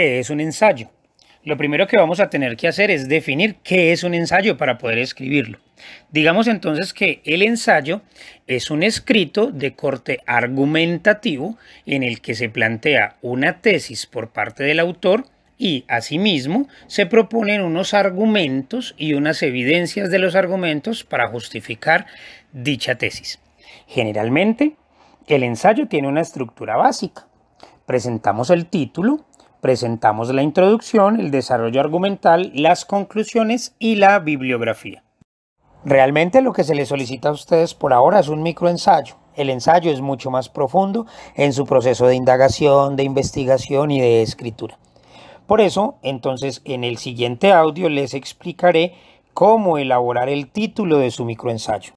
es un ensayo. Lo primero que vamos a tener que hacer es definir qué es un ensayo para poder escribirlo. Digamos entonces que el ensayo es un escrito de corte argumentativo en el que se plantea una tesis por parte del autor y asimismo se proponen unos argumentos y unas evidencias de los argumentos para justificar dicha tesis. Generalmente, el ensayo tiene una estructura básica. Presentamos el título, Presentamos la introducción, el desarrollo argumental, las conclusiones y la bibliografía. Realmente lo que se les solicita a ustedes por ahora es un microensayo. El ensayo es mucho más profundo en su proceso de indagación, de investigación y de escritura. Por eso, entonces, en el siguiente audio les explicaré cómo elaborar el título de su microensayo.